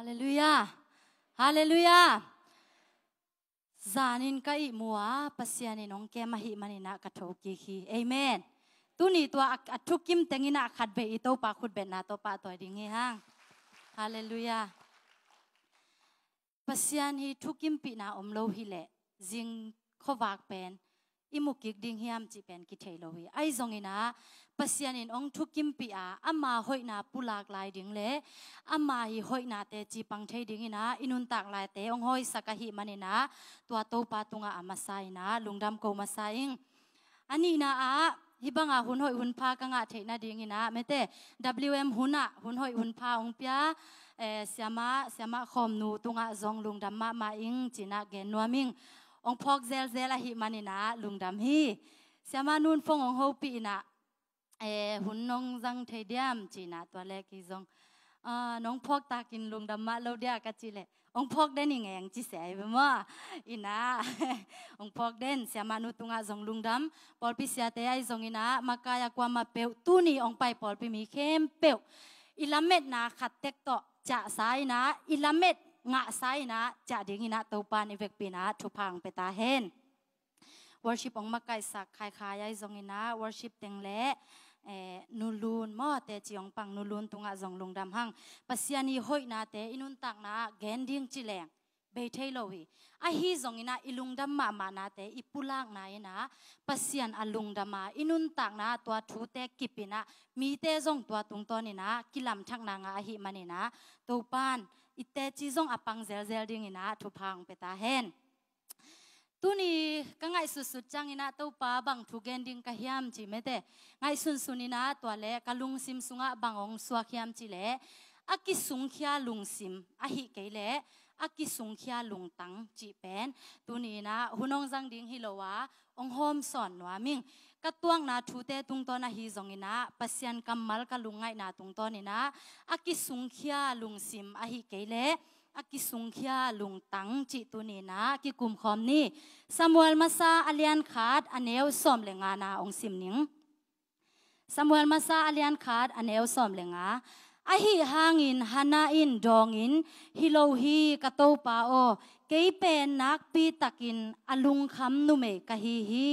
าเลลูยา ฮาเลลูยาซานินกะอิมัวปะเสียนินองแกมหิมานินะกะโทกิฮีเอเมนตุนีตัวอัทุกิมเตงินะขัดเบอิโตปาขุดเบนาโตปาตอยดิงฮาฮาเลลูยาปะเสียนฮีทุกิมปินาอมโลิลจิงากเปน imukik ding hiam chi pen ki thailo hi ai zong ina pasian in ong thu kim pi a ama hoi na pulak lai ding le ama hi hoi na te chi pang thei ding ina inun tak lai te ong hoi saka hi manina tua to pa tunga ama sai na lungdam ko ma sai ing ani na a hi banga hun hoi hun pha ka nga thei na ding ina mete wm huna hun hoi hun pha ong pya e siama siama khom nu tunga zong lungdam ma ma ing china gen nuaming องพอกเซลเซลหิมันินะลุงดำฮีเสียมานุนฟงองโฮปีนะเอหุนนงจังเทเดียมจีนะ ตัวแรกกีจงน้องพอกตากินลุงดำมาเราเดียกจีเลองพอกเด่นยังไงยังจีเสียไปมั่วอินะองพอกเด่นเสียมานุตุงะจงลุงดำปอลพิเสียเตยจงอินะมากายความาเปวตุนีองไปปอลพิมีเข้มเปวอิลาเมตดนาขัดเต็กโตจะสายนะอิลาเมตดงะไซนะจะดิ่งนะตัปานิเวกปีนะทุพังเปตาเฮน worship องมาไกสักคายคายายจงนะ worship เต็งเละนูลูนมอเตจิองปังนูลูนตุงอาจงลงดำหังปัสยานีหอยนาเตอินุนตักนาแกนดิ้งจิแหลงเบเทโลวีอาฮีจงินาอิลุงดำมามานาเตอิปุลากนาเอนะปัสยานอลุงดำมาอินุนตักนาตัวทูเตกิปินะมีเตจงตัวตุงตอนินะกิลัมชักนางาหิมันนะตัปานອິດແຕຈີຊົງອັບປັງເຊລເຊລດິງນະໂຕພັງເປດາແຮນໂຕນີ້ກະງ່າຍສຸສຈັງນະໂຕປາບັງຖກດິກຮຽມຈິມຕງສນຕລລຸິສງບອງສວຂມຈລອກິສລຸອະຫລອກິສຂລຕັີນະຫງຈັງດງຫລອົງສອນມกตตวงนาทูเตตุงตอนาฮีจงินะปัสยันกัมมัลกะลุงไงนาตุงตอน่นะอากิสุงขี้ลุงซิมอาฮิเกเลอากิสุงขี้ลุงตังจิตุนีนะกิกุมคอมนี่สมุลมาซาอาเลียนขาดอเนวสอมเลงานาองซิมนิงสมุลมาซาอาเลียนขาดอเนวสอมเลงา a hi hangin hana in dongin hilo hi katopa o keipe nakpi takin alung kham nume kahi hi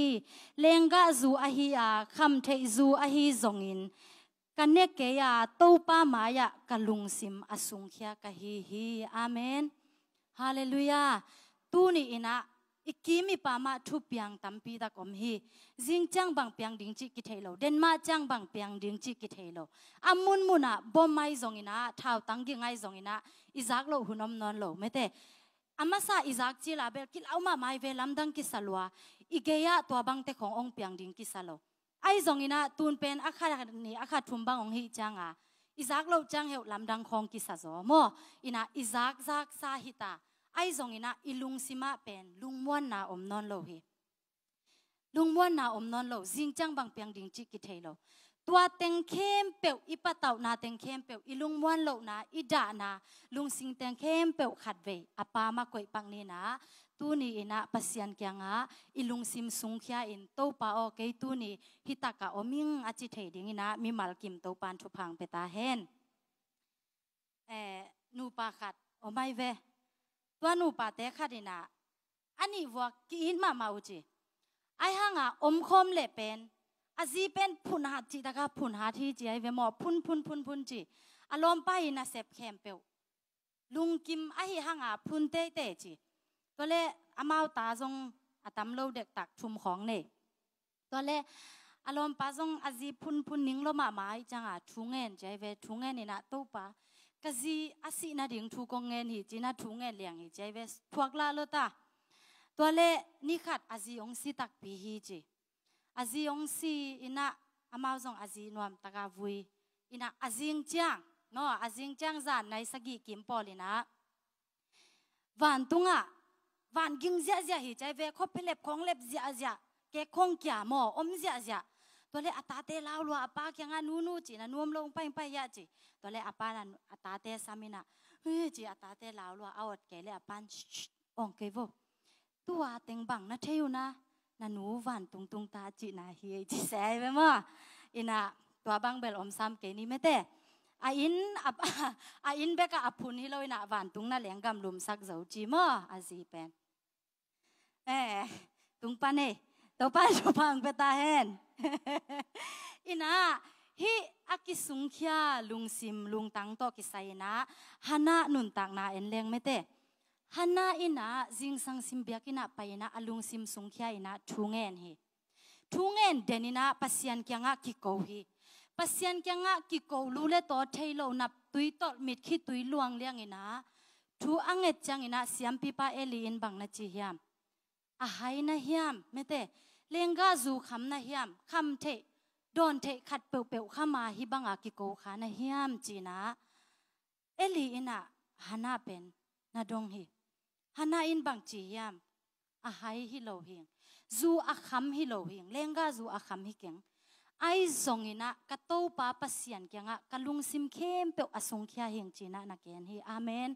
lenga zu a hi a kham thei zu a hi zongin kanek ke ya topa maya kalung sim asung khia kahi hi amen hallelujah tu ni ina ikimi pama thu piang pi da kom hi jing chang bang piang ding chi ki thelo den ma chang bang piang ding chi ki thelo amun muna bom mai zong ina thau tang gi ngai zong ina izak lo hunom non lo mete amasa izak chi la bel ki lauma mai ve lamdang ki salwa igeya to bang te khong ong piang ding ki salo ai zong ina tun pen akha ni akha thum bang ong hi changa izak lo chang heu lamdang khong ki sa zo mo ina izak zak sa hita ไอ้ทรงอินะอีลุงสิมาเป็นลุงม้วนนาอมนอนโลฮีลุงม้วนนาอมนอนโลจิงจังบางเพียงดิงจิกิเทโลตัวเต็งเข้มเปียวอีปะเต่านาเต็งเข้มเปียวอีลุงม้วนโลนาอีด่านาลุงสิงเต็งเข้มเปียวขัดเวอปามาคอยปังนี่นะตูนี่อินะปัศยันเกียงะอีลุงซิมสุงขี้อินโตปาโอเคตูนี่ฮิตากะอมิงอจิเทดิงินะมีมัลกิมโตปานทุพังเปตาเฮนเอนูปาขัดอไม่เวตัวนูปาเตขัดินะอันนี้ว่ากินมามาอุจิไอหางอ่ะอมคมเลเป็นอาจีเป็นพุนหัดจีตะกะพุนหัดที่จีไอเวมอ พุนพุนพุนพุนจีอารมณ์ไปนะเสพแคมเปว ลุงกิมไอหางอ่ะพุนเตเตจีตัวเละอามาตาจงอาตำโลเด็กตักชุมของเน่ตัวเละอารมณ์ปาจงอาจีพุนพุนนิ่งลมาไม้จังอ่ะทุงเงินใจเวทุงเงินนี่นะตู้ปา cái gì à xí na điện thu con nghe thì chỉ na thu nghe liền thì chạy về thuộc la lo ta tua lệ ni khát à gì ông xí tắc bì hi chứ à gì ông xí ina amao zong à gì nuam ta ga vui ina à riêng chang nó à riêng chang giản này sa gi kim po lina na van tunga van ging zia zia hi chạy về khóc lẹp khong lep zia zia cái khong kia mò om zia zia ตัวเล่อาตาเตลาวลัวอาป้าแกงานูนูจีนะนุ่มลงไปไปยะจีตัวเล่อาป้านันอาตาเตสามินะเฮ้ยจีอาตาเตลาวลัวเอาอดแกเล่อาป้านองเกวตัวเต็งบังนะเทียวนะนันูวันตุงตุงตาจีนะเฮียจีแสไปมั้งอินะตัวบังเบลอมซ้ำเกนี่ไม่เตะอาอินอับอาอินเบกอับพุนฮิโลยนะวันตุงนั่นแหลงกำลุมสักเจ้าจีมั้งอาจีเป็นเออตุงปันเอตัวปันตัวพังไปตาเห็นอินะฮิอากิสุงขีาลุงซิมลุงตังโตกิไซนะฮานานุนตังนาเอ็นเลงไม่เตฮานาอินะจิงสังซิมเบียกินะไปนะอลุงซิมสุงขีาอินะทุงเอ็นฮีทุงเอ็นเดนินะปัสยันกียงะกิโกฮีปัสยันกียงะกิโกลูเลตอเทโลนับตุยตมิดขิตุยลวงเลียงอินะทูอังเอจังอินะสยามปีปาเอลีอินบังนาจิฮิมอาไฮนะฮิมไม่เตเลงกาจูคำนะเฮียมคำเทดอนเทขัดเปียวเปียวข้ามาฮิบังอากิโกขานะเฮียมจีนะเอลีอินะฮานาเป็นนาดงฮิฮานาอินบังจีเฮียมอาไฮฮิโลฮิงจูอาคำฮิโลฮิงเลงกาจูอาคำฮิเก่งไอ้สงอินะกะโตปาปัสยันเกยงะกะลุงซิมเข้มเปียวอสงเคียหิงจีนะนักเกนฮิอาเมน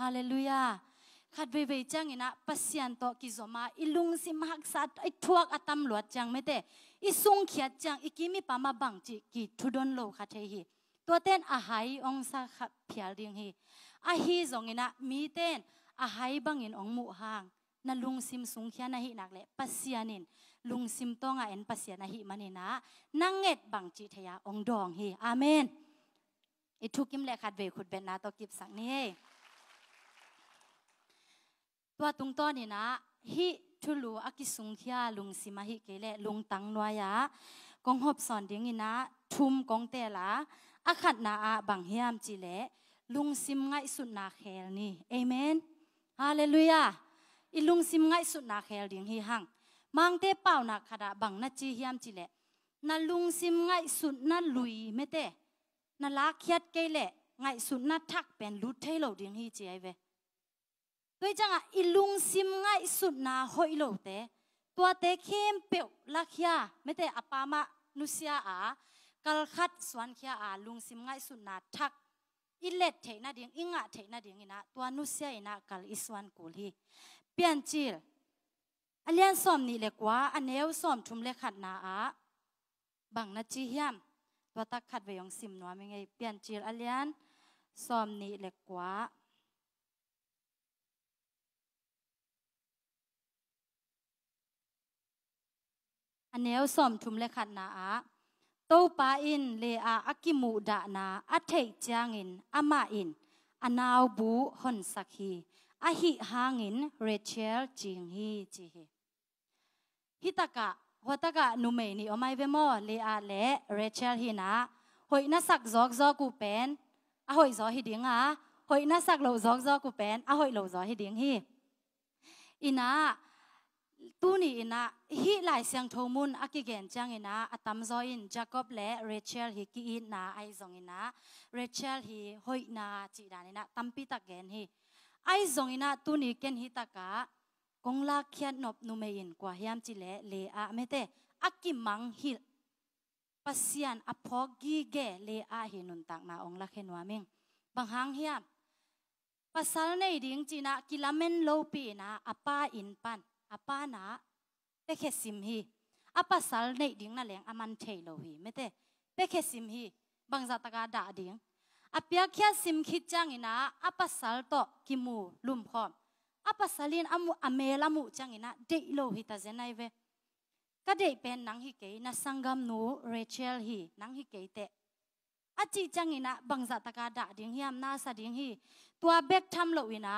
ฮาเลลูยาขัดเบเบจังอินะปัศยันโตกิโซมาอิลุงสิมหักสัตไอทวกอตัมลวดจังไม่เตอิสุงเขียดจังอิกิมิปามาบังจิกิทุดนโลคาเทฮีตัวเต้นอาหายองซาขัดเพียเรียงฮีอาฮีจงอินะมีเต้นอาหายบังอินองมุหางนลุงซิมสุงเขียนะฮีนักเละปัศยานินลุงซิมต้องอาเอ็นปัศยานะฮีมันเนนะนังเอ็ดบังจิทยาองดองฮีอาเมนอิทุกิมเลขัดเบขุดเบนนาตกิบสังนี่ตัวตรงต้นนี่นะฮิทุลูอากิสุงขียลุงสิมาฮิเกเลลุงตังนวยะกองหอบสอนดิ้งนี่นะทุมกองเตลาอาขัดนาอาบังเฮียมจิเลลุงซิมง่ายสุดนาเคลนี่เอเมนฮาเลลูยาอีลุงซิมง่ายสุดนาเคลดิ้งฮิฮังมังเตเป่านาขดาบังนาจีเฮียมจิเลนาลุงซิมง่ายสุดนาลุยไม่เตนาลาเคียดเกเลง่ายสุดนาทักเป็นลุดเทโลดิ้งฮิจีไอเวตัวจังอ่ะอิลุงซิมง่ายสุดนะหอยโลเตตัวเตเข้มเปียวลักยาไม่แต่อปามานุียาอากลคัดสวนเขียอาลุงซิมง่ายสุดนะทักอิเล็ดเทนาเดียงอิงะเทนาเดียงนะตัวนุสยาอินะกลอิสวนกุลีเปียนจิลอันเลียนสอมนี่เล็กว่าอันเนวสอมทุมเลขัดนาอาบังนาจีเฮียมตัวตักขัดไปยองซิมนัวไม่ไงเปียนจิลอันเลียนสอมนี่เล็กว่าอันเนวสมทุมเลขัดนาอาโตปาอินเลอาอักิมูดานาอัเทจางอินอามาอินอันาวบูฮอนสักฮีอาฮิฮางอินเรเชลจิงฮีจีฮีฮิตากะหัวตากะนุเมนีอไมเวมอเลอาเลเรเชลฮีนาหอยนัสักจอกจอกูเป็นอาหอยจอฮิดิงอาหอยนัสักเหลาจอกจอกูเป็นอาหอยเหลาจอฮิดิงฮีอินา tu ni ina hi lai siang tho mun akigen chang ina atam zo jacob le rachel hi ki in na ai zong ina rachel hi hoi na chi dan ina tampi ta gen hi ai zong ina tu ni ken hi taka kongla khian nop nu me in kwa hiam chi le le a me te aki mang hi pasian apogi ge le a hi nun tak na ong la khenwa ming bang hang hiam pasal nei ding china kilamen lo pi na apa in pan apa na pekhe sim hi apa sal nei ding na leng aman thei lo hi mete pekhe sim hi bangza taka da ding apia khia sim khi chang ina apa sal to kimu lum kho, apa salin amu amela mu chang ina de lo hi ta zenai ve ka de pen nang hi ke na sangam nu rachel hi nang hi ke te achi chang ina bangza taka da ding hiam na sa ding hi tua bek tham lo ina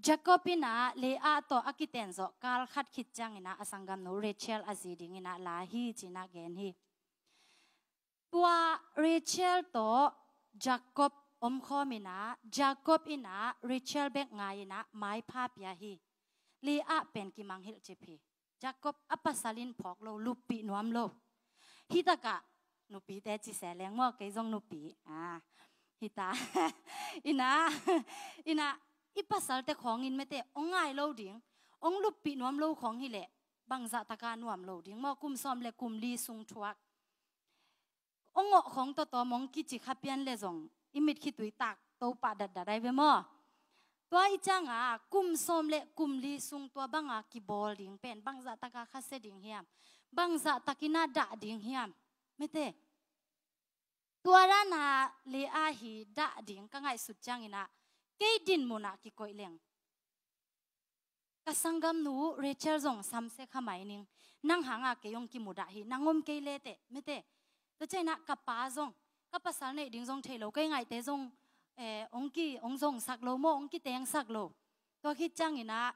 Jacobina le a to akitenzo kal khat khit changina asangam no Rachel azidingina la hi china gen hi tua Rachel to Jacob omkhomina Jacob ina Rachel bek ngaina mai phap ya hi le a pen ki mang hil chepi Jacob apasalin phok lo lupi nuam lo hi taka nupi te chi seleng mo ke jong nupi a hita ina ina อีปัสสาวะแต่ของอินไม่เตะองง่ายเราดิ่งองลุบปีนวมเราของฮิเละบางสะตการนวมเราดิ่งมอกุมซอมและกุมลีสุงทวักองโงของตัวตัวมองกิจิขับเปียนเลซองอิมิดคิดตุยตักโตปะดัดดัดได้เวมอตัวอีจ้างอ่ะกุมซอมและกุมลีสุงตัวบางอ่ะกีบอลดิ่งเป็นบางสะตการคัสเซดิ่งเฮียมบางสะตกินาดะดิ่งเฮียมไม่เตะตัวร้านาเลอาหีดะดิ่งก็ง่ายสุดจังอินะ cái din muna ki koi leng kasanggam nu Rachel zong samse khamai ning nang hanga ke yong ki muda hi nangom ke le te me te to chai na ka pa zong ka pasal nei ding zong thelo ke ngai te zong eh ong ki ong zong sak lo mo ong ki teng sak lo to khi chang ina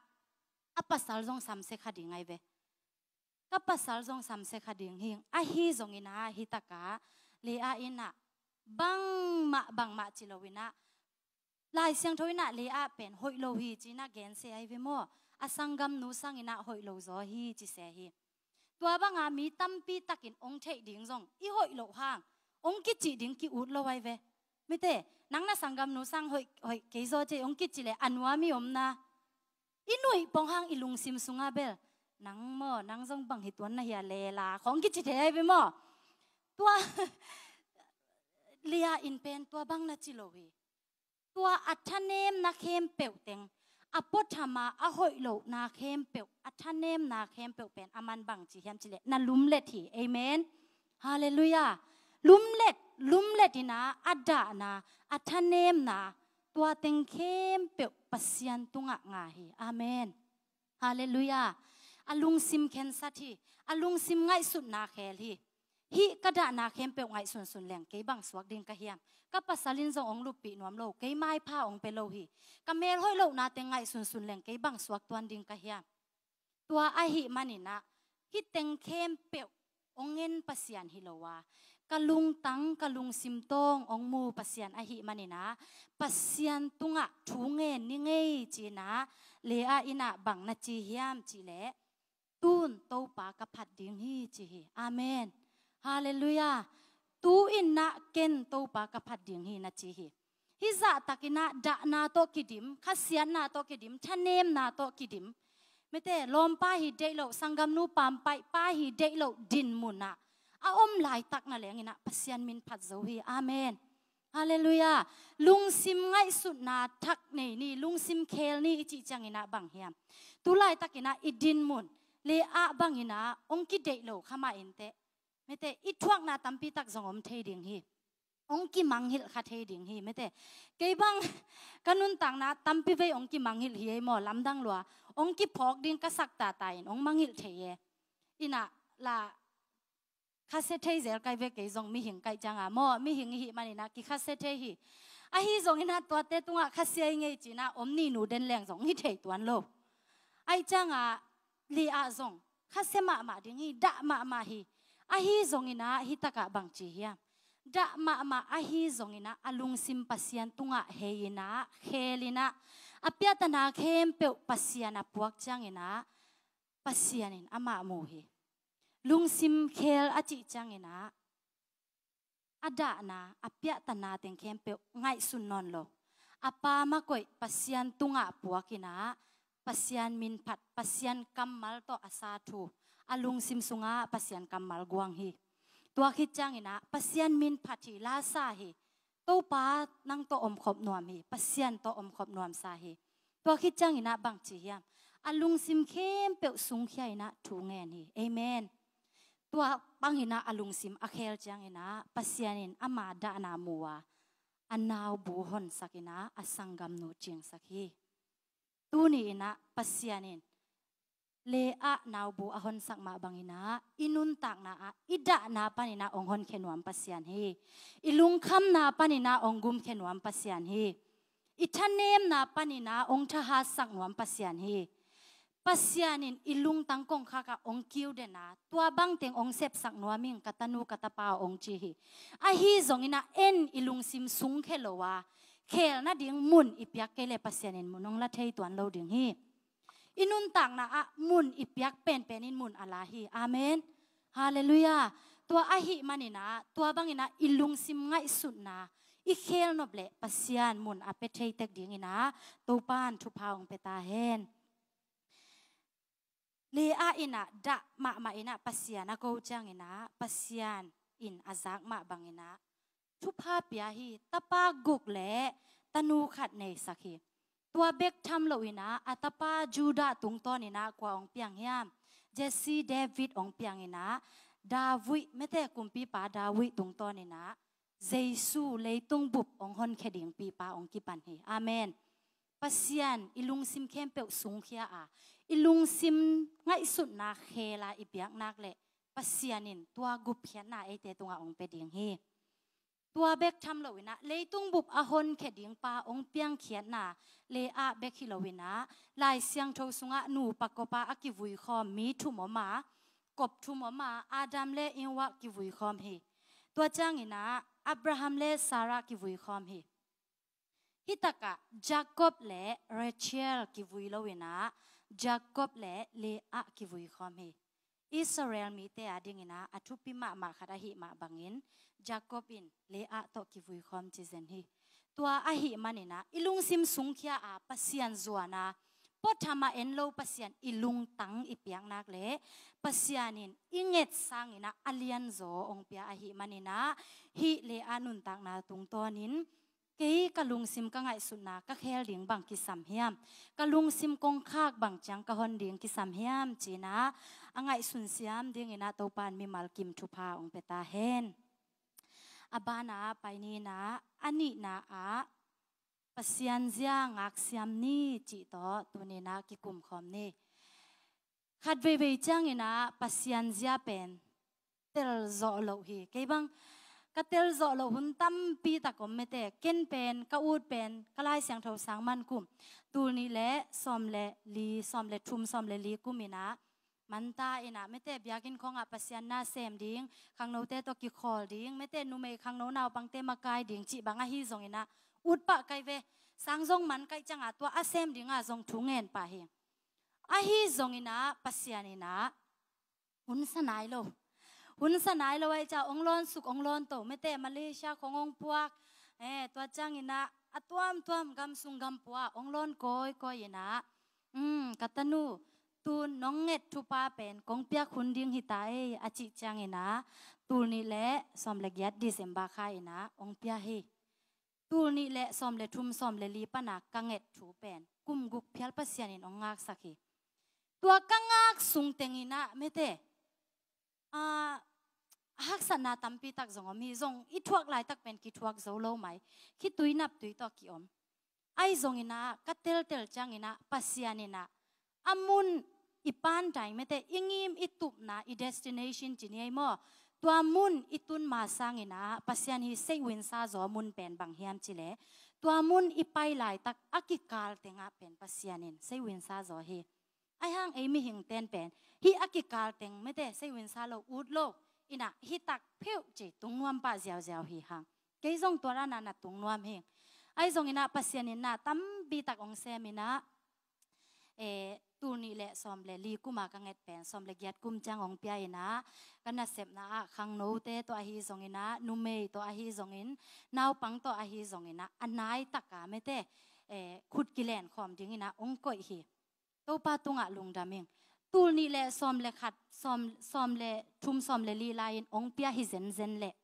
a pasal zong samse kha ding ai ve ka pasal zong samse kha ding hing a hi zong ina hi taka le a ina bang ma bang ma chilowina lai siang thôi na le a bèn hội lâu hi chỉ na gen se ai ve mo a sangam nu sang ina hội lâu gió hi chỉ xe hi tua băng nga mi tâm pi takin ông thei ding zong i hội lâu hang ong ki chi ding ki ut lo wai ve mi te nang na sangam nu sang hội hoi gió chơi, ông ong chỉ chi anh anwa mi om na inui pong hang ilung sim sunga bel mò mo rong zong bang hituan na hia lệ là, không ki chỉ the ai về mò, tua lia in pen tua băng na chi lo hi ตัวอัชเนมนาเข้มเปลวเต็งอปธรรมาอหอยโลนาเข้มเปลวอัชเนมนาเข้มเปลวเป็นอามันบังจีเฮมจิเลนลุมเลทีเอเมนฮาเลลูยาลุมเลดลุมเลดินาอัดดานาอัชเนมนา ตัวเต็งเข้มเปลวปัสยันตุงะงาฮีอาเมนฮาเลลูยาอลุงซิมเคนสัตทีอลุงซิมไงสุดนาเคลีฮิกระดานาเข้มเปรงไงส่วนส่วนแหล่งเกบังสวักดินกระเฮียมก็ปัสสาวินจงองลุปีนวมโลกเกไม้ผ้าองเปโลหีก็เมลห้อยโลกนาเตงไงส่วนส่วนแหล่งเกบังสวักตัวดินกระเฮียมตัวไอหิมันนี่นะฮีเต็งเข้มเปรงองเงินปัสยานฮิโลวากะลุงตังกะลุงซิมตงองมูปัสยานไอหิมันนี่นะปัสยานตุงะทงเงินนิเงยจีนะเลอาอินะบังนาจีเฮียมจีเละตุนโตปากระผัดดิ้งฮีจีฮีอาเมน Hallelujah. Tu in na ken to pa kapat ding hi na chi hi. Hi za takina da na to kidim, khasian na to kidim, thanem na to kidim. Mete lom pa hi de lo sangam nu pam pai pa hi de lo din muna. A om lai tak na leng ina pasian min phat zo hi. Amen. Hallelujah. Lung sim ngai sut na thak nei ni lung sim khel ni chi chang ina bang hiam. Tu lai takina idin mun. Le a bang ina ongki de lo khama inte ไม่แต่อีทวกนาตัมปีตักสงอมเทดิ่งฮีองกิมังฮิลคาเทดิ่งฮีไม่แต่เกยบังกันนุนต่างนาตัมปีเวองกิมังฮิลฮีหมอลำดังลัวองกิพอกดิ่งกษักตาตายองมังฮิลเทเยอินะลาคาเซเทเซลไกเวเกยจงมีหิงไกจังอ่ะหมอมีหิงฮีมันนะกิคาเซเทฮีอะฮีจงอินะตัวเตตุงอ่ะคาเซยไงจีนะอมนี่หนูเดนแรงจงฮิเทตวนโลไอจังอ่ะลีอาจงคาเซมามาดิ่งฮีดะมามาฮี Ahi zongina hita ka hiya. Da ma ma ahi zongina alung sim pasian tunga heina helina, Apiata na khem pe pasian apuak changina pasianin ama mohi. Lung sim khel achi changina ada na apiata tanateng teng ngai sunon lo. Apa makoi pasian tunga puakina pasian min pat pasian kamal to asatu. alung simsunga pasian kamal guang hi tua khit chang ina pasian min phathi la sa hi to pa nang to om khop nuam hi pasian to om khop nuam sa hi tua khit chang ina bang chi hiam alung sim khem pe sung khia ina thu ngen hi amen tua bang ina alung sim akhel chang ina pasianin ama da na muwa anaw buhon sakina asanggam nu ching sakhi tu ni ina pasianin lea naubu ahon sakma bangina inuntak na a ida na panina onghon khenwam pasian hi ilungkham na panina onggum khenwam pasian hi ithanem na panina ongtha ha saknwam pasian hi pasianin ilung tangkong khaka ong kiu de na tua bang teng ong sep sak nuaming katanu katapa ong chi hi a hi zongina en ilung sim sung khelowa khel na ding mun ipyak kele pasianin munong la thei tuan lo ding hi อินุนต่างนะอะมุนอิปยักเป็นเป็นอินมุนอัลลาฮีอาเมนฮาเลลูยาตัวอาฮิมันินะตัวบางอินะอิลุงซิมไงสุดนะอิเคลนบเลปัสยานมุนอาเปเทเตกดี่งินะตัวปานทุพาองเปตาเฮนเลีาอินะดะมมาอินะปัสยานะโกจังอินะปัสยานอินอาซักมาบางอินะทุพาปยาฮีตาปากุกเลตานูขัดเนสักีตัวเบกทำเลยนะอัตปาจูดาตุงตอนินะกว่าองเปียงยามเจสซีเดวิดองเปียงนะดาวิไม่แต่กุมปีปาดาวิตุงตอนินะเจสูเลยตุงบุบองฮอนแคดิงปีปาองกิปันเฮอาเมนปัสยานอิลุงซิมเข้มเปียสูงเขียอาอิลุงซิมง่ายสุดนาเคลาอิเปียงนักเลยปัสยานินตัวกุบเขียนนาไอเตตุงอาองเปดิงเฮตัวเบกทำเลวินะเลยตุงบุบอหนเขดิงปาองเปียงเขียนนาเลอาเบกฮิเลวินะลายเสียงโทสุงะหนูปากกปาอกิวุยคอมมีทุมมากบทุมมาอาดัมเลอินวะกิวุยคอมเฮตัวจ้างอินะอับราฮัมเลซารากิวุยคอมเฮฮิตากะจากอบเลเรเชลกิวุยเลวินะจากอบเลเลอากิวุยคอมเฮอิสราเอลมีเตอาดิงินะอัทุปิมามาคาราฮิมาบังอิน Jacobin le a to ki vui khom chi zen hi tua a hi manina ilung sim sung khia a pasian zuana pothama enlo pasian ilung tang ipiang nak le pasianin inget sangina alian zo ongpia a hi manina hi le anun tak na tung tonin ke kalung sim ka ngai sunna ka khel ding bang ki sam hiam kalung sim kong khak bang chang ka hon ding ki sam hiam china angai sun siam ding ina to pan mi mal kim thu pha ong peta hen อบานาไปนี่นะอันนี้นะอาปัสยันเจียงักสยามนี่จิตอตัวนี้นะกิกุมคอมนี่ขัดเวเวจังนะปัสยันเจียเป็นเตลโซโลฮีเกบังกเตลโซโลหุนตั้มปีตะกมเมเต่เกนเป็นกะอูดเป็นกลไลเสียงเทาสังมันกุมตัวนี้แหละซอมและลีซอมและทุมซอมและลีกุมีนะมันตาเอ็นะไม่เตะบยากินของอ่ะปัสยานนาเซมดิ้งขังโนเตตกิคอลดิ้งไม่เตะนุเมขังโนนาวบังเตมากายดิ้งจีบังอาฮีซงเอ็นะอุดปะไกเวสังซงมันไกจังอ่ะตัวอาเซมดิ้งอ่ะสงถุงเงินปะเฮงอาฮีซงเอ็นะปัสยานเอ็นะหุนสนายโลหุนสนายโลไว้จ้าองลอนสุกองลอนโตไม่เตะมาเลเซียขององพวกเอตัวจังเอ็นะอตัวมตัวมกำซุงกำปัวองลอนก้อยก้อยเอ็นะอืมกัตตานูตูน้องเง็ดทุปาเป็นกองเปียคุณดิ้งหิตาเออาจิจังเอนะตูนี่แหละสมเลกยัดดิเซมบาคาเอนะองเปียเฮตูนี่แหละสมเลทุมสมเลลีปนักกังเง็ดทูเป็นกุมกุกเพียลปัสยานินองงากสักีตัวกังงากสุงเตงินะเมเตอาหักสนาตัมปีตักจงอมีจงอีทวกลายตักเป็นกีทวกเจ้าล่ไหมคิดตุยนับตุยต่อกิอมไอสจงอินะกัตเตลเตลจังอินะปัสยานินะอามุน ipan time mete ingim itup na i destination chini mo tua mun itun ma sangina pasian hi sei win sa zo mun pen bang hiam chile tua mun ipai lai tak akikal tenga pen pasianin sei win sa zo hi ai hang ei mi hing ten pen hi akikal teng mete sei win sa lo ut lo ina hi tak pheu che nuam pa ziaw ziaw hi hang ke zong tora na na nuam hi ai zong ina pasianin na tam bi tak ong semina e eh, ตูนี่แหละซอมแหละลีกูมากังเอ็ดแปนซอมแหละยัดกุมจังของเปียนะกันนะเสพนะขังโนเตตัวอาฮีสงินะนุเมตัวอาฮีสงินนาวปังตัวอาฮีสงินะอันไหนตักกาไม่เตเอขุดกิเลนขอมถึงินะองก้อยฮีัตปาตุงอะลุงดามิงตูนี่แหละซอมแหละขัดซอมซอมแหละชุมซอมแหละลีลายองเปียฮิเซนเซนแหละ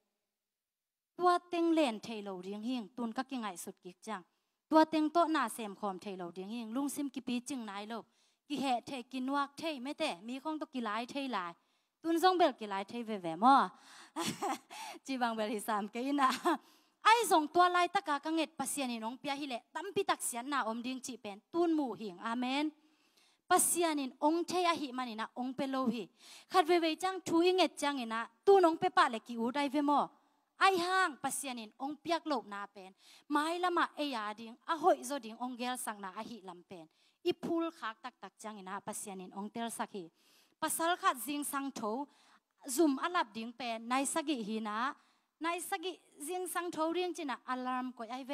ตัวเต็งเลนเทโลเรียงหิงตูนก็กิงไงสุดกิกจังตัวเต็งโตหน้าเสมขอมเทโลเรียงหิงลุงซิมกิปีจึงนายโลกกี่เหตเทกินวักเทไม่แต่มีของตกี่หลายเทหลาย ตุนซงเบลกี่หลายเทแหวมอจีบังเบลี่สามกินะไอสองตัวลายตะกากังเงดปัสยานีน้องเปียฮิเลตั้มปิตักเสียนนาอมดิงจีเป็นตุนหมู่หิงอาเมนปัสยนินองเทยหิมันินะองเปโลหิขัดเวเวจังทูอิงเงดจังเงนะตุนองเปปะเลกิอูได้เวมอไอห้างปัสยานินองเปียกโลกนาเป็นไม้ละมาเอียดิงอหอยโซดิงองเกลสังนาอหิลำเป็นอีพูลคักตักตักจังนะปัสยานินองเตลสักฮีปัสสาวะจิงสังโถ zoom อัลับดิ่งเป็นนายสักฮีนะนายสักจิงสังโถเรียงจินะอัลลามก้อยไอเว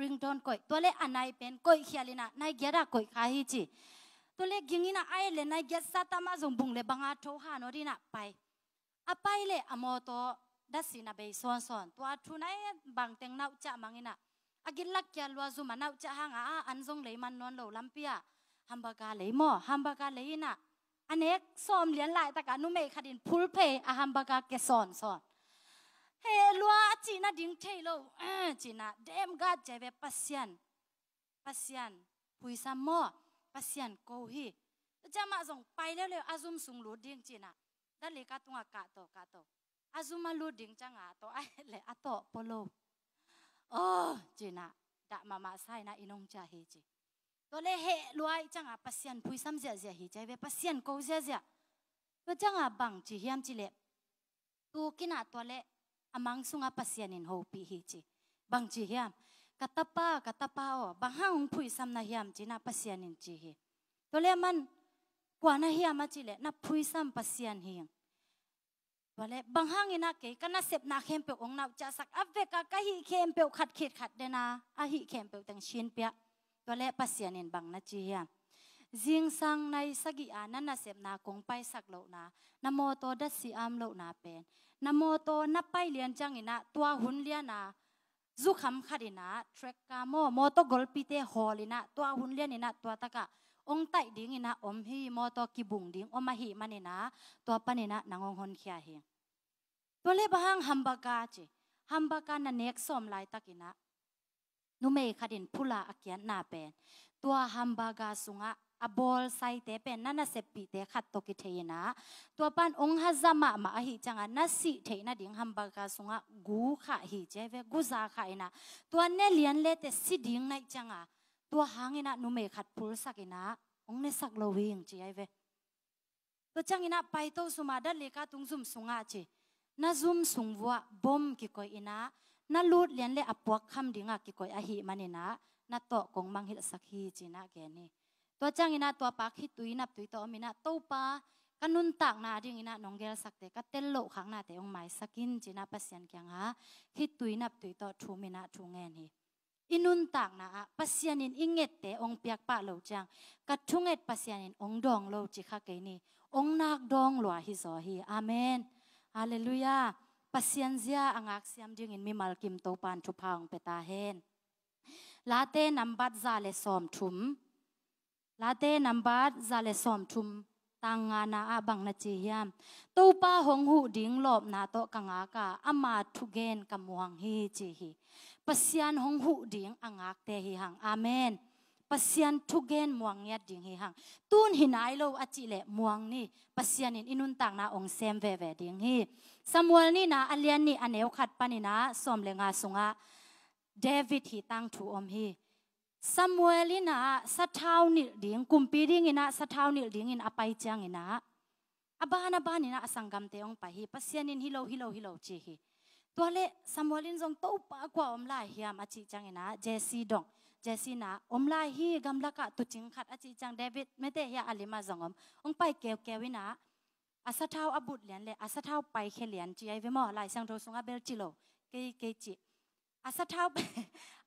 ริงโดนก้อยตัวเล็กอันนายเป็นก้อยเขียลินะนายเกียดะก้อยขาฮีจีตัวเล็กยิงนะไอเลนายเกียสัตมาจงบุงเลบังอาโถฮานอดีนะไปอไปเลอโมโตดัสินะเบยซอนซอนตัวทุนไอบางเต็งนาวจะมังอินะอากินลักยาลัวซุมานเาจะหางอาอันทรงเลยมันนอนหลับลำเปียฮัมบากาเลยมอฮัมบากาเลยน่ะอันเอกสอมเลียนหลายตะกานุเมขดินพูลเพย์อะฮัมบากาเกสอนสอนเฮลัวจีน่ดิ้งเทโลจีน่ดเดมกาเจเวปัสยันปัสยันพุยซัมมอปัสยันโกฮีจะมาส่งไปเร็วๆอาซุมสุงลูดดิ้งจีน่ะดันเลกาตุงกากาโตกาโตอาซุมาลูดดิ้งจังอาโตไอเลอโตโปโล ơ, ờ, chị na đã mà mà sai na inong cha hi chị tôi lệ hệ loài chẳng à pasian phui sam zia zia hi chạy về pasian, câu zia zia tôi chẳng à bằng chị hiam chị lệ tu kina tôi lệ amang à sung à, pasian in hopi hi chị bằng chị hiam katapa katapa o bang hang phui sam na hiam chị na pasian in chị hi tôi lệ man quan na hiam chị lệ na phui sam pasien hiang ว่าเลยบางห้างนั่นเก๋ก็น่าเสพนาเข้มเปียวองนาจะสักอัฟเวกาก็หิเข้มเปียวขัดเข็ดขัดเดนาอะหิเข้มเปียวตั้งชินเปียว่าเลยปัสเซียนินบังนาจีฮะจิงสังในสกิอานั้นน่เสพนาคงไปสักโลนานโมโตดัสสีอามโลนาเป็นนโมโตนับไปเลียนจังอินะตัวหุ่นเลียนาจุคำขัดินะเทรกกาโมโมโตกอลปิเตฮอลินะตัวหุ่นเลียนอินะตัวตะกะองไตดิ้งนะอมฮีมอตอกิบุงดิ้งอมมาฮีมันเน่นะตัวปันเน่นะนางองฮอนเขียเฮงตัวเล็บหางฮัมบากาจีฮัมบากานันเน็กซอมไลตักินะนุเมขดินพุลาอักยันนาเป็นตัวฮัมบากาสุงะอโบลไซเตเป็นนั่นนาเซปีเตขัดตกิเทนะตัวปันองฮะจามะมาหิจังอันนัสิเทนะดิ่งฮัมบากาสุงะกูขะหิเจเวกูซาขะนะตัวเนเลียนเลเตสิดิ่งในจังอ่ะตัวหางน่ะนุเมขัดพูลสักนะองเนี่ยสักโลวิงจีไอเวตัวจังน่ะไปตัวสุมาดัลเลขาตุงซุมสุงอาจีน่ะซุมสุงวัวบอมกิโกยนะน่ะลูดเลียนเล่อปวกคำดิ่งกิโกยอหิมันนะน่ะโตกงมังหิลสักฮีจีนะแกนี่ตัวจังน่ะตัวปากฮิตุยนับตุยตัวมินะโตปากันนุนตากนาดิ่งน่ะน้องเกลสักเตกัตเตลโลขังนาเตองไม้สักินจีนะปัสยันแกงฮะฮิตุยนับตุยตัวทูมินะทูเงนี่ inun tak na a pasianin inget te ong piak pa lo chang ka thunget pasianin ong dong lo chi kha ke ni ong nak dong lo hi zo hi amen hallelujah pasian zia angak siam ding in mi mal kim to pan thu phang pe ta hen late nambat za le som thum late nambat za le som thum tang nga na a bang na chi hiam to pa hong hu ding lop na to kanga ka ama thu gen kamuang hi chi hi pasian hong hu ding angak te hi hang amen pasian thugen muang yat ding hi hang tun hinai lo achi le muang ni pasian in inun tang na ong sem ve ve ding hi samuel ni na alian ni aneu khat pani na som le nga sunga david hi tang thu om hi samuel ni na sa thau ni ding kumpi ding ina sa thau ni ding in apai chang ina abana bani na asanggam te ong pa hi pasian in hilo hilo hilo chi hi ตัวเล่สมวลินจงงตัปากว่าอมลายเฮียมอาจิจังเนะเจซีดงเจซีนะอมลายฮีกำลักะตุจิงขัดอาจิจังเดวิดไม่ได้เฮียอลิมาจงอมองไปเกวเกวินะอาสะเท้าอบุตรเลียนเลยอาสะเท้าไปเขลียนจีไอเวมอลายสังโรสุงอาเบลจิโลเกเกจิอาสะเท้า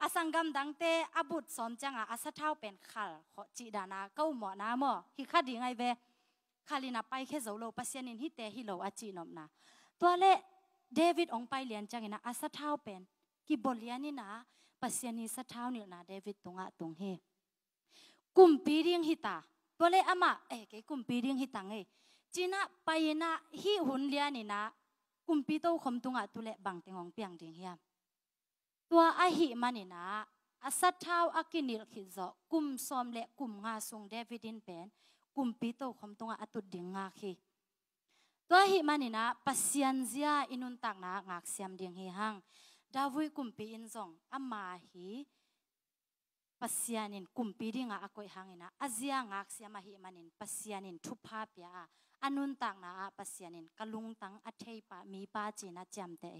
อาสังกำดังเตอบุตรสอมจังอะอาสะเท้าเป็นขัลขอจิดานาเก้าหมอนาหมอฮิขัดยังไงเวคาลินาไปแค่เจ้าโลปัสยานินฮิเตฮิโลอาจินอมนะตัวเล่เดวิดองไปเลียนจังนะอาสะเท้าเป็นก่บเลียนนี่นะปัสยานีสะเท้านี่นะเดวิดตรงอะตรงเฮกุมปีเรียงฮิตาตัวเลอะมาเอ๋เกกุมปีเรียงฮิตังเอจีน่ะไปน่ะฮิหุนเลียนนี่นะกุมปีโตคมตรงอะตุเลบังเตงองเปียงเดียงเฮียตัวอาหิมันนี่นะอาสะเท้าอากินิลขิดจอกุมซอมและกุมงาทรงเดวิดินเป็นกุมปีโตคมตรงอะตุดเดียงงาคีตัวหิมันนี่นะปัสยันเซียอินุนตักนะงักเสียมเดียงฮีหังดาวุยกุมปีอินซองอามาฮีปัสยันินกุมปีดิงาอากอยหังอินะอาเซียงักเสียมาหิมันินปัสยันินทุพาเปียอันนุนตักนะปัสยันินกะลุงตังอัเทยปะมีปาจีนะจำเตเอ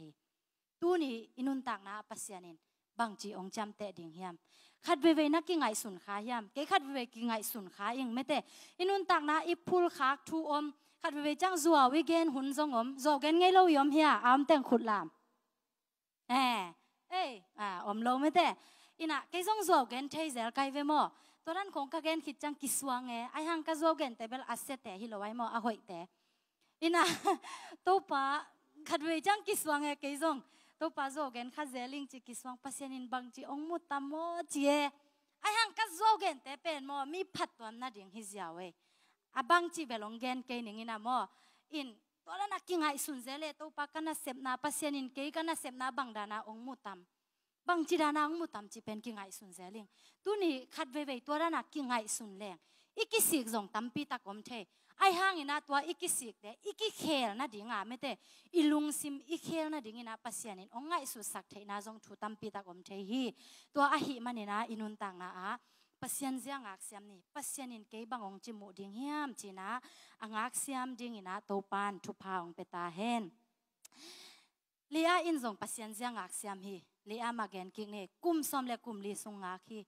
ตูนี่อินุนตักนะปัสยันินบางจีองจำเตดิ่งเฮียมขัดเวเวนักกิงไงสุนขาเฮียมเกขัดเวเวกิงไงสุนขาเองไม่เตอินุนตักนะอิพุลขากทูอม khát về chăng zua weekend hun zong om zo gen ngay lâu yom hia am teng khut lam à ê à om lâu mới thế ina cái zong zua gen thấy zel cái về mò tôi đang không gen khít chăng kiswa nghe ai hang cái zua gen table asset thế hilo ai mò à hội thế ina tôi pa khát về chăng kiswa nghe cái zong tôi pa zua gen khát zeling chỉ kiswa pasien in bang chỉ ông mu tamo chỉ e. ai hang cái zua gen table mò mi phát tuan na ding hi ziawe abang chi belong gen ke ning ina mo in tola la king hai sun zele to pa kana sep na pasien in ke kana sep na bang dana ong mutam bang chi dana ong mutam chi pen king hai zeling tu ni khat ve ve tola na king hai sun leng iki zong tampi ta kom the ai hang ina tua iki de iki khel na dinga me te ilung sim i khel na ding ina pasian in ongai su sak the na zong thu tampi ta kom the hi tua a hi manina inun tang na a ปัศยันเสียงอักเสียมนี่ปัศยันินเก็บบังองจิมูดิ่งเฮียมจีนะอังอักเสียมดิ่งนะโตปานทุพาองเปตาเฮนเลียอินทรงปัศยันเสียงอักเสียมฮีเลียมาเกนกิงเน่กุมซอมเละกุมลีสงอักฮี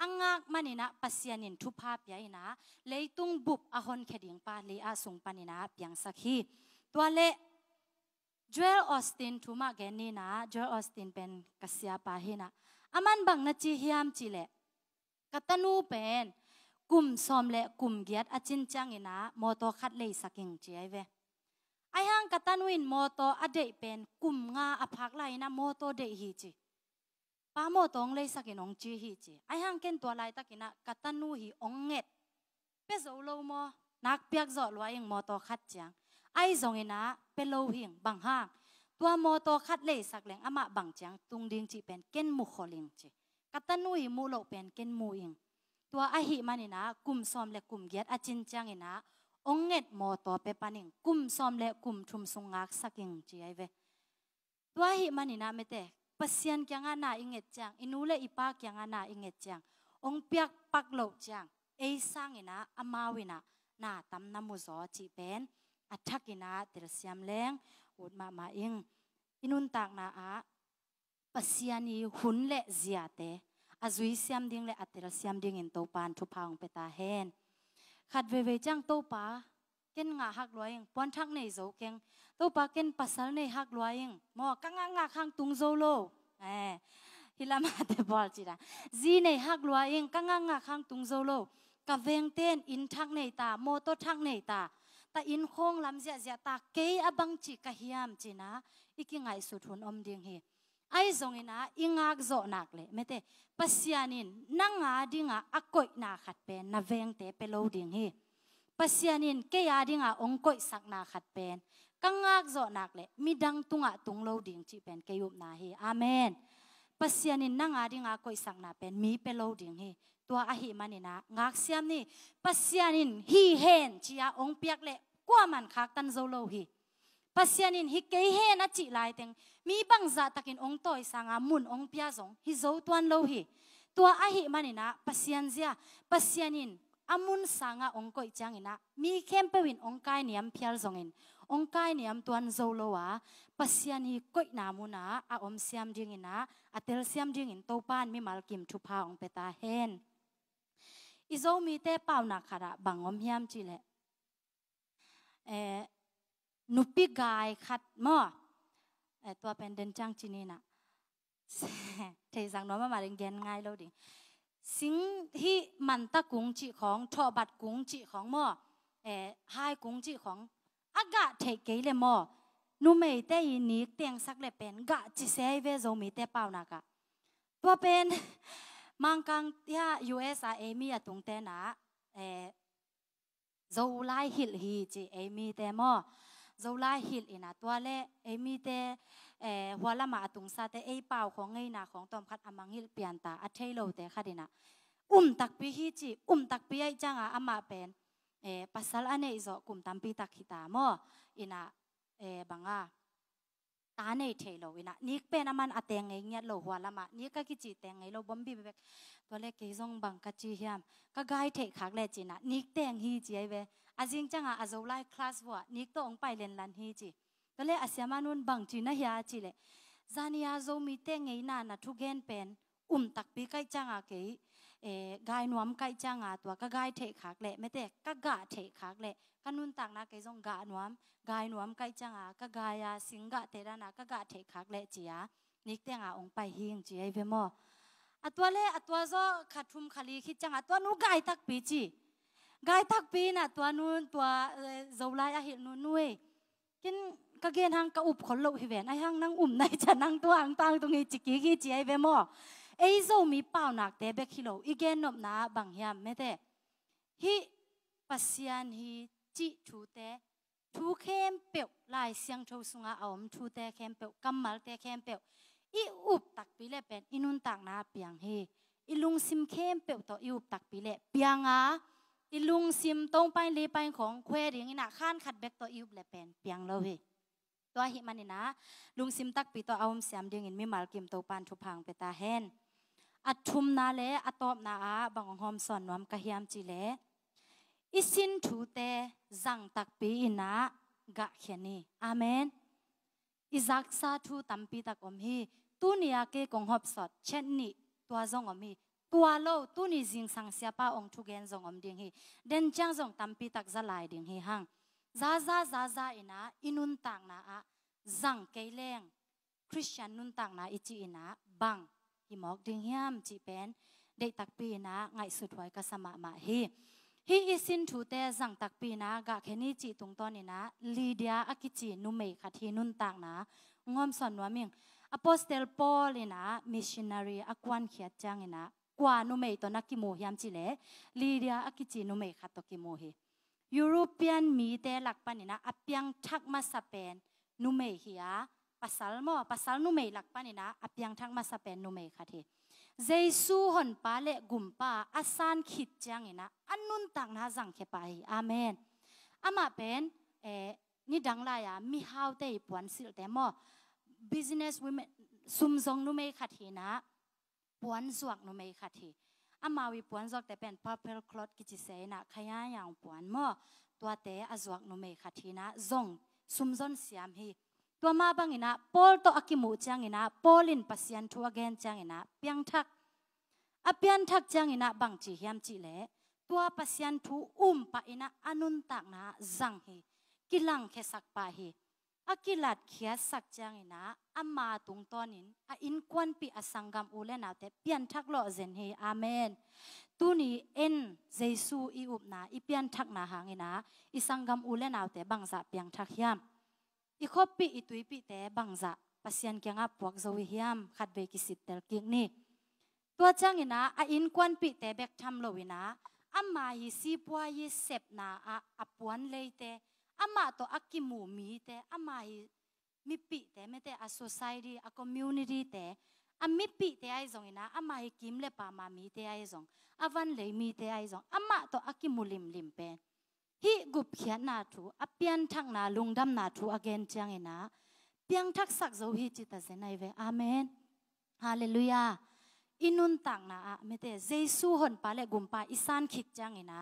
อังอักมันนี่นะปัศยันินทุพาปยัยนะเลยตุงบุบอหอนเคดิ่งปานเลียสงปานินะเปียงสักฮีตัวเละเจลออสตินทุมาเกนนี่นะเจลออสตินเป็นกษัตริย์ปาฮนะอามันบังนัจิฮียมจีเล่ katanu pen kum som le kum giat achin chang ina moto khat le saking chi ai ve ai hang katanu in moto ade pen kum nga aphak lai na moto de hi chi pa mo tong le sakin ong chi hi chi ai hang ken to lai takina katanu hi ong nget pe zo lo mo nak piak zo lo ai moto khat chang ai zong ina pe lo hing bang hang tua moto khat le sak leng ama bang chang tung ding chi pen ken mu kholin chi katanui mu lo pen ken mu tua a hi manina kum som le kum get a chin chang ina onget mo to pe paning kum som le kum thum sungak saking chi ai ve tua hi manina mete pasian kyanga na inget chang inule ipa kyanga na inget chang ong piak pak lo chang ei sang ina amawina na tam na mu zo chi pen athakina tir leng ut ma ma ing inun tak na a pasiani hun le zia te azui siam ding le atel siam ding in to pan thu phang pe ta hen khat ve ve chang to pa ken nga hak loing pon thak nei zo keng to pa ken pasal nei hak loing mo ka nga nga khang tung zo lo eh hilama te bol chira zi nei hak loing ka nga nga khang tung zo lo ka veng ten in thak nei ta mo to thak nei ta ta in khong lam zia zia ta ke abang chi ka hiam china iki ngai su thun om ding he. ai zong ina ingak zo nak le mete pasianin nanga dinga akoi na khat pen na veng te pelo ding hi pasianin ke ya dinga ongkoi sak na khat pen kangak zo nak le midang tunga tunglo ding chi pen ke yup na hi amen pasianin nanga dinga koi sak na pen mi pelo ding hi tua a hi manina ngak siam ni pasianin hi hen chia ong piak le kwa man khak tan zo lo hi pasianin hi kei he na chi lai teng mi bang za takin ong toy sanga mun ong pia zong hi zo tuan lo hi tua a hi manina pasian zia pasianin amun sanga ong koi changina mi kempe win ong kai niam phial zongin ong kai niam tuan zo lo wa pasiani koi na muna a om siam dingina atel siam dingin to pan mi mal kim thu pa ong peta hen izo mi te pau na khara bangom hiam chile เอนุปิกายขัดมอตัวเป็นเดินจังจีนีนะเทสังน้องมามาเรียนง่ายเลยดิสิ่งที่มันตะกุงจีของทอบัดกุงจีของมอเอหาไฮกุงจีของอากาศเทเกเลยมอนุไม่แต่ยินี้เตียงสักเลยเป็นกะจีเซเวโซมีแต่เป่านากะ ตัวเป็นมังกังที่ยูเอสเอมีอะตรงเตนะเออโซไลฮิลฮีจีเอมีแต่มอ zola hil ina toale emi te huala ma atung sa te ei pau khong ngei na khong tom khat amangil pianta a thailo te khadina um tak pi hi chi um tak pi ai changa ama pen e pasal ane izo kum tampi tak hita mo ina e banga ta nei thailo ina nik pe na man ateng ngei nyat lo huala ma ni ka ki chi te ngei lo bombi bek toale ke zong bang ka chi hiam ka gai the khak le chi na nik teng hi chi ai ve อาจิงจังออาโจไลคลาสวะนิกตัวองไปเรียนลันฮีจีก็เลยอาศัยมานุนบังจีนะเฮียจีเลยจานียาโจมีเตงไงน่านะทุกเกนเป็นอุ่มตักปีไกจังอาเกยเอ่กายนวมไกจังอาตัวก็กายเทขากเละไม่แต่ก็กะเทขากเละก็นุนตักงนะเกยจงกะนวมกายนวม ไกจังอาก็กายาสิงกะเทระนะก็กะเทขากเละจีอะนิกเตงอาองไปฮิงจีไอเวมออตัวเล่อตัวโจขัดทุมขลีคิดจังอาตัวนุกายตักปีจีกายตักปีน่ะตัวนูนตัวเจ้าลายอาหินูนนุ้ยกินก็เกณฑ์ทางกะอุบขนลุกเหวนไอ้ห้างนั่งอุ่มในจะนั่งตัวอังตังตรงนี้จิกิกิจีไอเวมอไอ้เจ้ามีเป้าหนักแต่เบคิโลอีเกนนบนาบางยามไม่ได้ฮิปัสยานฮิจิชูเตะทูเข้มเปียวลายเสียงโชสุงอาอมทูเตะเข้มเปียวกำมัลเตะเข้มเปียวอีอุบตักปีเล่เป็นอินุนตักนาเปียงเฮอีลุงซิมเข้มเปียวต่ออีอุบตักปีเล่เปียงอาอีลุงซิมตรงไปเลไปของเควดย่งนนะข้านขัดแบกตัวอิบและเป็นเปียงเราเฮตัวหิมันนี่นะลุงซิมตักปีตัวเอาเสียมเดียงเหนไม่มาลกิมตัวปานทุพังไปตาแหนอัดทุมนาเลอัตอบนาอาบังหอมสอนน้ำกะเฮียมจีเลอิสินถูเตจังตักปีนะกะเขียนีอาเมนอิจักซาทูตัมปีตักอมฮีตุนียเกกงหอบสอดเช่นนี้ตัวจงอมี tua lo tu ni jing sang sia pa ong thu gen zong om ding hi den chang zong tampi tak za lai ding hi hang za za za za ina inun tang na a zang ke leng christian nun tang na ichi ina bang hi mok ding hiam chi pen de tak pi na ngai su thwai ka sama ma hi hi isin thu te zang tak pi na ga kheni chi tung ton ina lydia akichi nu me khathi nun tang na ngom son wa ming apostle paul ina missionary akwan khiat chang ina กว่านุเมตนักกิโมยามจิเลลีเดียอกิจินุเมขัดตกิโมเฮยุโรเปียนมีแต่หลักปันนะอพยังทักมาสเปนนุเมเฮียปัสสาวะปัสสาวนุเมหลักปันนะอพยังทักมาสเปนนุเมขัดเฮเจสูหอนปาเลกุมปาอาสานขิดจังนะอันนุนตังนะจังเปไปอามมนอามาเป็นเอนี่ดังลายอะมีฮาวเตยปวนสิลเตมอ business women ซุมซองนุเมขัดเฮนะปวนสวกนุเมคาทีอามาวิปวนสวกแต่เป็นพอเพลคลอดกิจเสนะขยายอย่างปวนมอตัวเตะอสวกนุเมคาทีนะจงซุมซนสยามฮีตัวมาบังอินะโอลโตอักิมูจังอินะโอลินปัสยันทัวเกนจังอินะเปียงทักอเปียงทักจังอินะบังจีฮียมจีเลตัวปัสยันทูอุ้มปะอินะอนุนตักนะจังฮีกิลังเคสักปาฮีอากิลัดเขียสักจังนะอามาตุงตอนินอินควนปีอสังกรมอุเลนเอาแต่เปียนทักหล่อเซนเฮ อาเมนตัวนี้เอ็นเจสูอีอุบนา อีเปียนทักนาหางนะอีสังกรมอุเลนเอาแต่บังจะเปียงทักยามอีคบปีอีตุยปีแต่บังจะปัสยันเกียงอับพวกโซวิยามขัดเบกิสิตเตลกิงนี่ ตัวจังนะอินควนปีแต่เบกทำโลวินะอามาฮิซีปววยเซบนาอาอปวนเลยแต่ ama to akimu mi te ama hi mi pi te me te a society a community te a mi pi te ai zong ina ama hi kim le pa ma mi te ai zong avan le mi te ai zong ama to akimu lim lim pen hi gup khia na thu a pian thang na lungdam na thu again chang ina piang thak sak zo hi chi ta se nai ve amen hallelujah inun tang na a me te jesu hon pale gumpa isan khik chang ina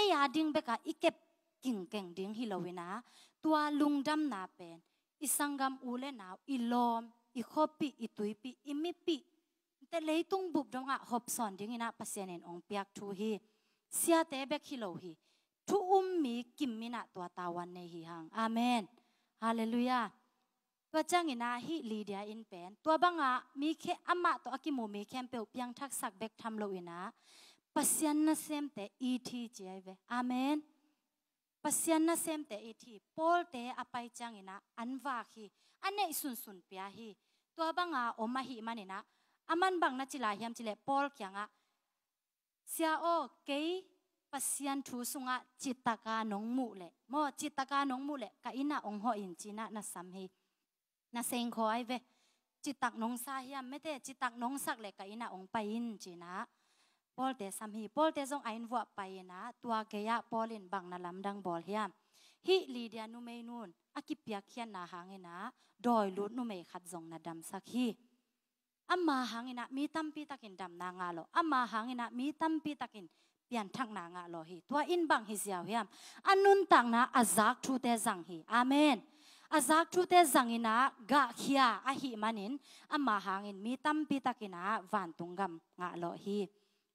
e ya ding beka ikep กิ่งเก่งดิ้งฮิโลวินะ ตัวลุงดำนาเป็นอีสังกมอูเลนาอีลอมอีคอปีอีตุยปีอีมิปีแต่เลยตุงบุบดงอ่ะฮอบซอนดิ้งนะภาษาเนนองเปียกทูฮีเสียแต่เบกฮิโลฮีทุอุมมีกิมมินะตัวตาวันในฮีหังอาเมนฮาเลลูยาตัวจ้างอินาฮิลีเดียอินเป็นตัวบังอามีแค่อามาตัวอากิโมมีแค่เปียปียงทักษักเบกทำโลอินะปัสยันนเซมแต่อีทีเจเวอาเมน pasian na sem te ithi pol te apai changina anwa khi ane sun sun pya hi to banga oma hi manina aman bang na chila hiam chile pol kyanga sia o ke pasian thu sunga chitaka nongmu le mo chitaka nongmu le ka ina ong ho in china na sam hi na seng khoi ve chitak nong sa hiam mete chitak nong sak le ka ina ong pa in china Paul te sam hi Paul te zong ain vua pai na tua ke ya Paulin bang na lam dang bol hiam hi li dia nu mei nun akipia khian na hang hangena doi lut nu mei khat zong na dam sak hi amma hangena mi tampi takin dam na nga lo amma hangena mi tampi takin pian thang na nga lo hi tua in bang hi ziaw hiam anun tang na azak thu te zang hi amen azak thu te ina ga khia a hi manin amma hangin mi tampi takina van tungam nga lo hi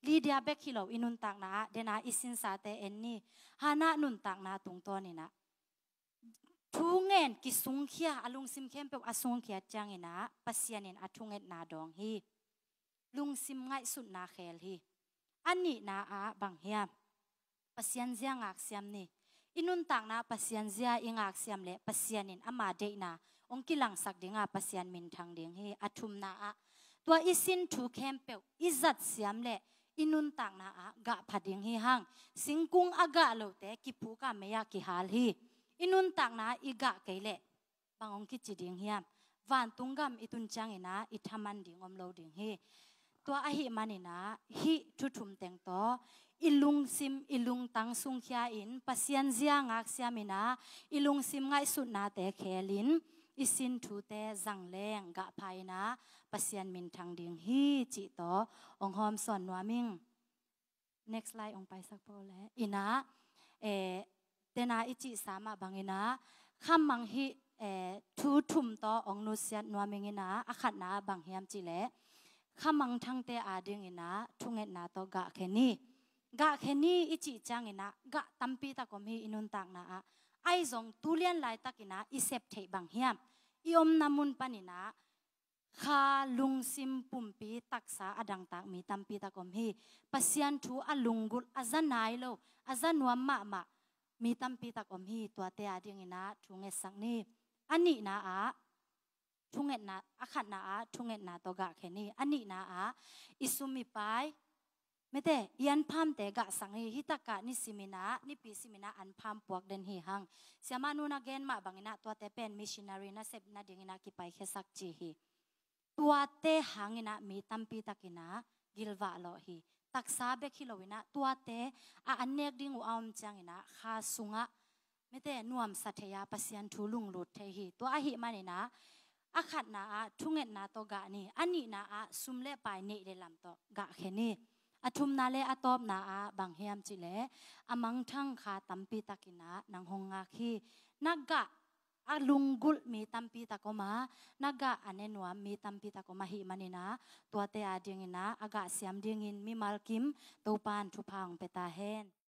ลีเดียเบกิโลอินุนตักนะเดนาอิสินซาเตเอนนี่ฮานานุนตักนะตรงตัวนี่นะทุงเงินกิสุงเขียอลุงซิมเข้มเป็อสุงเขียจังเงินะปัสยานินอทุงเงินนาดองฮี ลุงซิมงสุดนาเคลฮี อันนี้นะอาบังเฮียปัสยานเจียงอักเซียมนี่อินุนตักนะปัสยานเจียอิงอักเซียมเละปัสยานินอามาเดนะองกิลังสักดิงาปัสยานมินทังเดียงฮีอทุมนาอาตัวอิสินทุเข้มเป็อิจัดเซียมเละ inun tak na a ga phading hi hang singkung aga lo te ki pu ka meya ki hal hi inun tak na i ga keile bangong ki chiding hiam van tunggam itun chang ina i thaman ding om lo ding hi to a hi manina hi thu thum teng to ilung sim ilung tang sung khia in pasian zia ngak siamina ilung sim ngai su na te khelin isin thu te zang leng ga phaina ประสียนมินทางดียงฮีจิตอองหอมสอนนัวมิง next slide องไปสักพอแล้วอินะเอเตนาอิจิสามะบางอินะข้ามมังฮีเอทูทุมโตอองนุสยนนัวมิงอินะอาคัดนาบางเฮียมจิเลข้ามังทางเตอาดียงอินะทุงเอ็นาโตกะเคนีกะเคนีอิจิจังอินะกะตัมปีตะกมฮีอินุนตักนาอไอซงตุเลียนลายตะกินะอิเซปเทบางเฮียมอิอมนามุนปานินะคาลุงซิมปุ่มปีตักษาอดังตักมีตัมปีตะกอมเฮปัสยันทูอลุงกุลอาจนายโลอาจนวมมะมะมีตัมปีตะกอมเฮตัวเตียดิ่งนะทุงเอสังนี่อันนี้นะอาทุงเอนะอาขันนะอาทุงเอนะตกะแค่นี้อันนี้นะอาอิสุมิไปไม่เต่ยันพามแต่กะสังเฮฮิตากะนิสิมินะนิปีสิมินะอันพามปวกเดินเฮหังเสียมานูนาเกนมาบังนะตัวเตเป็นมิชชันนารีนะเซบนาดิ่งนะกิไปเคสักจีฮีตัวเตหังนะมีตัมปีตะกินะกิลวะโลฮีตักซาเบคิโลวินะตัวเตอันเนกดิงอุอมจังนะคาสุงะไม่แต่นวมสัตยาปัสยันทูลุงลุดเทฮีตัวอหิมานนะอาขัดนาอาทุงเงินนาัตกะนี่อันนี้นาอาซุมเล่ไปนี่เดลัมัตกะแค่นี้อาทุมนาเลอาตอบนาอาบางเฮียมจิเลอามังทั้งคาตัมปีตะกินะนางหงอาคีนักกะ alunggul mi tampi takoma naga anenwa mi tampi takoma hi manina tuate adingina aga siam dingin mi malkim topan thupang petahen